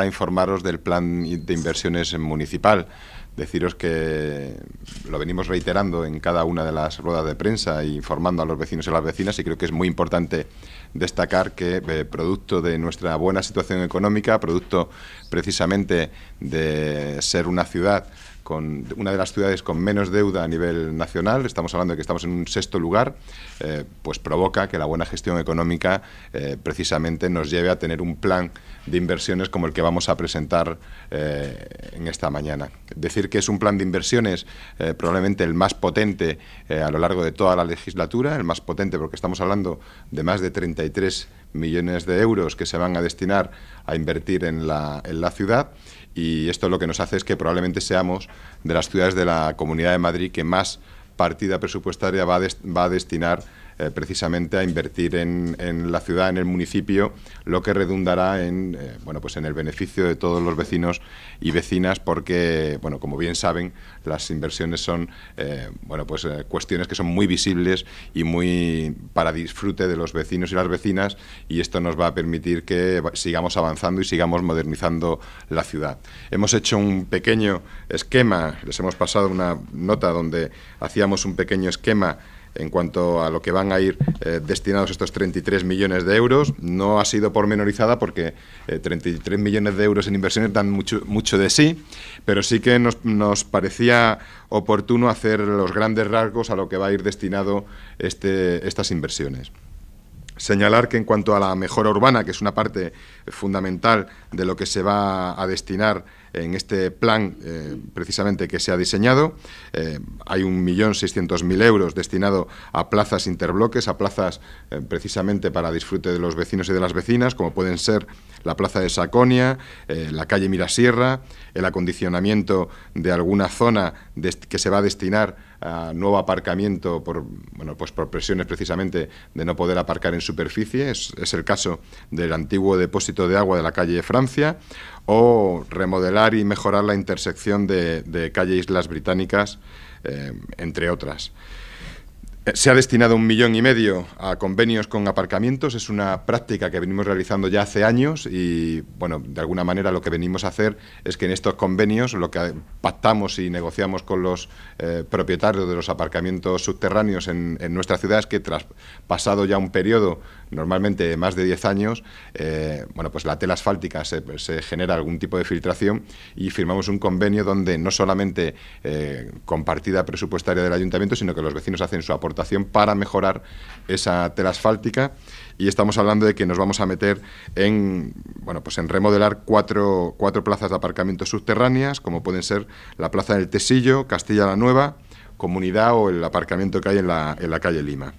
a informaros del plan de inversiones municipal. Deciros que lo venimos reiterando en cada una de las ruedas de prensa e informando a los vecinos y a las vecinas y creo que es muy importante destacar que eh, producto de nuestra buena situación económica, producto precisamente de ser una ciudad con una de las ciudades con menos deuda a nivel nacional, estamos hablando de que estamos en un sexto lugar, eh, pues provoca que la buena gestión económica eh, precisamente nos lleve a tener un plan de inversiones como el que vamos a presentar eh, en esta mañana. Decir que es un plan de inversiones probablemente el más potente a lo largo de toda la legislatura, el más potente porque estamos hablando de más de 33 millones de euros que se van a destinar a invertir en la ciudad y esto lo que nos hace es que probablemente seamos de las ciudades de la Comunidad de Madrid que más partida presupuestaria va a, va a destinar eh, precisamente a invertir en, en, la ciudad, en el municipio, lo que redundará en, eh, bueno, pues en el beneficio de todos los vecinos y vecinas, porque, bueno, como bien saben, las inversiones son eh, bueno, pues, cuestiones que son muy visibles y muy para disfrute de los vecinos y las vecinas, y esto nos va a permitir que sigamos avanzando y sigamos modernizando la ciudad. Hemos hecho un pequeño esquema, les hemos pasado una nota donde hacíamos un pequeño esquema en cuanto a lo que van a ir eh, destinados estos 33 millones de euros. No ha sido pormenorizada porque 33 eh, millones de euros en inversiones dan mucho, de sí, pero sí que nos, nos parecía oportuno hacer los grandes rasgos a lo que va a ir destinado este, estas inversiones. Señalar que en cuanto a la mejora urbana, que es una parte fundamental de lo que se va a destinar en este plan eh, precisamente que se ha diseñado, eh, hay 1.600.000 euros destinado a plazas interbloques, a plazas eh, precisamente para disfrute de los vecinos y de las vecinas, como pueden ser la Plaza de Saconia, la calle Mirasierra, el acondicionamiento de alguna zona que se va a destinar nuevo aparcamiento por, bueno, pues por presiones precisamente de no poder aparcar en superficie. Es, el caso del antiguo depósito de agua de la calle de Francia o remodelar y mejorar la intersección de, calle Islas Británicas, eh, entre otras. Eh, se ha destinado un millón y medio a convenios con aparcamientos. Es una práctica que venimos realizando ya hace años y, bueno, de alguna manera lo que venimos a hacer es que en estos convenios lo que pactamos y negociamos con los eh, propietarios de los aparcamientos subterráneos en, nuestra ciudad es que tras pasado ya un periodo, normalmente más de 10 años, eh, bueno, pues la tela asfáltica se, genera algún tipo de filtración y firmamos un convenio donde no solamente con partida presupuestaria del ayuntamiento, sino que los vecinos hacen su aportación para mejorar esa tela asfáltica y estamos hablando de que nos vamos a meter en bueno pues en remodelar cuatro, cuatro plazas de aparcamiento subterráneas, como pueden ser la Plaza del Tesillo, Castilla la Nueva, Comunidad o el aparcamiento que hay en la, en la calle Lima.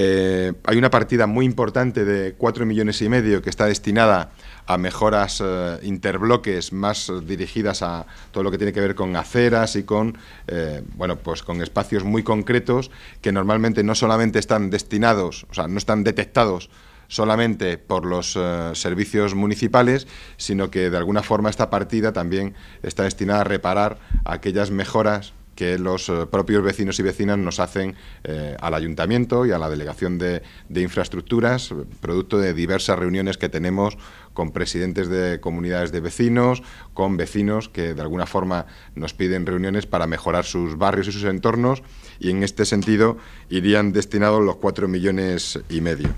Eh, hay una partida muy importante de 4 millones y medio que está destinada a mejoras eh, interbloques más dirigidas a todo lo que tiene que ver con aceras y con eh, bueno pues con espacios muy concretos que normalmente no solamente están destinados, o sea, no están detectados solamente por los servicios municipales, sino que de alguna forma esta partida también está destinada a reparar aquellas mejoras que los eh, propios vecinos y vecinas nos hacen eh, al ayuntamiento y a la delegación de, de, infraestructuras, producto de diversas reuniones que tenemos con presidentes de comunidades de vecinos, con vecinos que de alguna forma nos piden reuniones para mejorar sus barrios y sus entornos, y en este sentido irían destinados los cuatro millones y medio.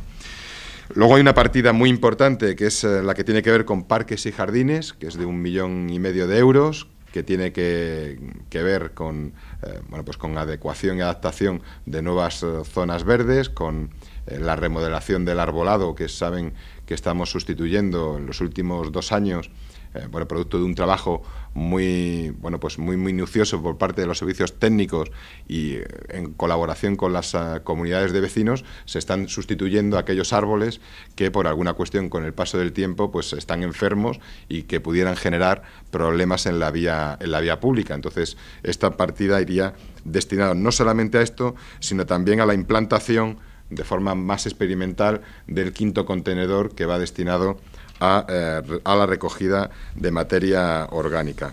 Luego hay una partida muy importante que es eh, la que tiene que ver con parques y jardines, que es de un millón y medio de euros, que tiene que, ver con, eh, bueno, pues con adecuación y adaptación de nuevas eh, zonas verdes, con eh, la remodelación del arbolado que saben que estamos sustituyendo en los últimos dos años eh, bueno, producto de un trabajo muy, bueno, pues muy minucioso por parte de los servicios técnicos y eh, en colaboración con las ah, comunidades de vecinos, se están sustituyendo aquellos árboles que por alguna cuestión con el paso del tiempo pues están enfermos y que pudieran generar problemas en la vía, en la vía pública. Entonces, esta partida iría destinada no solamente a esto, sino también a la implantación de forma más experimental del quinto contenedor que va destinado eh, a, la recogida de materia orgánica.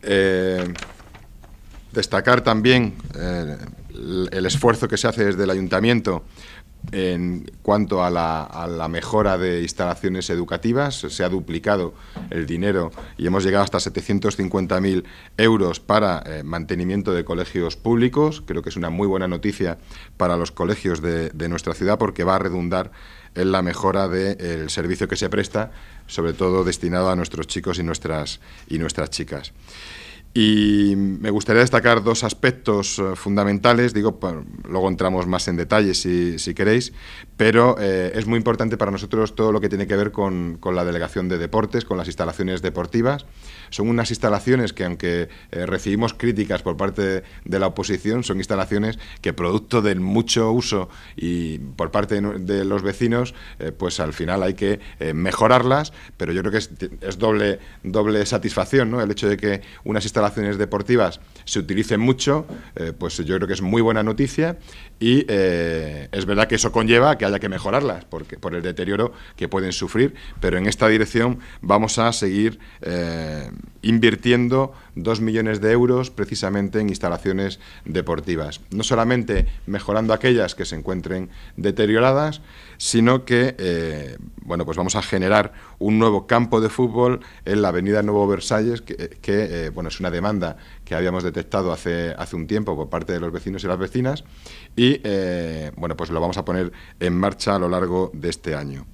Eh, destacar también eh, el esfuerzo que se hace desde el ayuntamiento en cuanto a la, mejora de instalaciones educativas, se ha duplicado el dinero y hemos llegado hasta 750.000 euros para eh, mantenimiento de colegios públicos. Creo que es una muy buena noticia para los colegios de, nuestra ciudad porque va a redundar en la mejora del eh, servicio que se presta, sobre todo destinado a nuestros chicos y nuestras, y nuestras chicas. Y me gustaría destacar dos aspectos eh, fundamentales, digo, luego entramos más en detalle si, queréis, pero eh, es muy importante para nosotros todo lo que tiene que ver con, la delegación de deportes, con las instalaciones deportivas. Son unas instalaciones que, aunque eh, recibimos críticas por parte de la oposición, son instalaciones que, producto del mucho uso y por parte de, los vecinos, pues al final hay que mejorarlas, pero yo creo que es, doble, doble satisfacción, El hecho de que unas instalaciones relaciones deportivas se utilicen mucho, eh, pues yo creo que es muy buena noticia y eh, es verdad que eso conlleva que haya que mejorarlas porque, por el deterioro que pueden sufrir, pero en esta dirección vamos a seguir eh, invirtiendo dos millones de euros precisamente en instalaciones deportivas. No solamente mejorando aquellas que se encuentren deterioradas, sino que eh, bueno, pues vamos a generar un nuevo campo de fútbol en la avenida Nuevo Versalles, que, eh, eh, bueno, es una demanda que habíamos detectado hace, hace un tiempo por parte de los vecinos y las vecinas, y bueno, pues lo vamos a poner en marcha a lo largo de este año.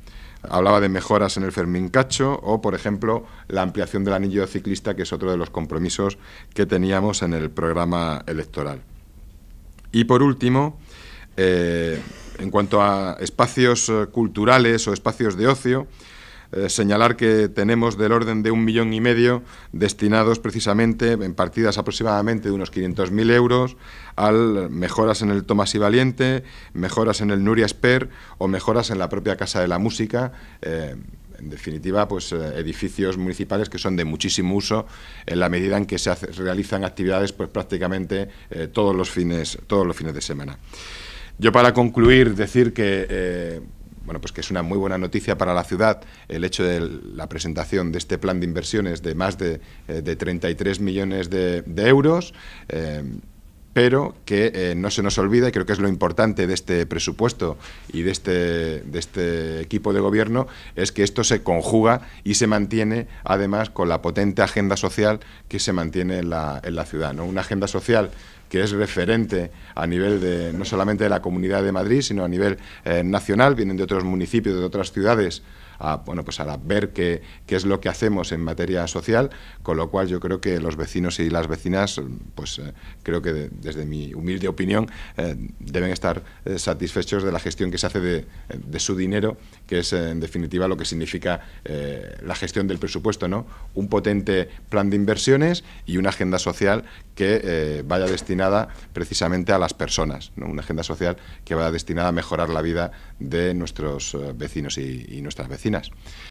Hablaba de mejoras en el Fermín Cacho o, por ejemplo, la ampliación del anillo ciclista, que es otro de los compromisos que teníamos en el programa electoral. Y por último, eh, en cuanto a espacios eh, culturales o espacios de ocio, eh, señalar que tenemos del orden de un millón y medio destinados precisamente en partidas aproximadamente de unos 500.000 euros al mejoras en el Tomás y Valiente, mejoras en el Nuria Esper o mejoras en la propia Casa de la Música. Eh, en definitiva, pues eh, edificios municipales que son de muchísimo uso en la medida en que se realizan actividades pues prácticamente todos los fines todos los fines de semana. Yo para concluir decir que bueno, pues que es una muy buena noticia para la ciudad el hecho de la presentación de este plan de inversiones de más de, 33 eh, millones de, euros. Eh, pero que eh, no se nos olvida, y creo que es lo importante de este presupuesto y este, de este, equipo de gobierno, es que esto se conjuga y se mantiene además con la potente agenda social que se mantiene en la, en la ciudad. Una agenda social que es referente a nivel de no solamente de la Comunidad de Madrid, sino a nivel eh, nacional, vienen de otros municipios, de otras ciudades a, bueno, pues a ver qué, es lo que hacemos en materia social, con lo cual yo creo que los vecinos y las vecinas, pues eh, creo que desde mi humilde opinión, eh, deben estar eh, satisfechos de la gestión que se hace de, su dinero, que es en definitiva lo que significa la gestión del presupuesto, ¿no? Un potente plan de inversiones y una agenda social que vaya destinada precisamente a las personas, una agenda social que vaya destinada a mejorar la vida de nuestros vecinos y nuestras vecinas oficinas.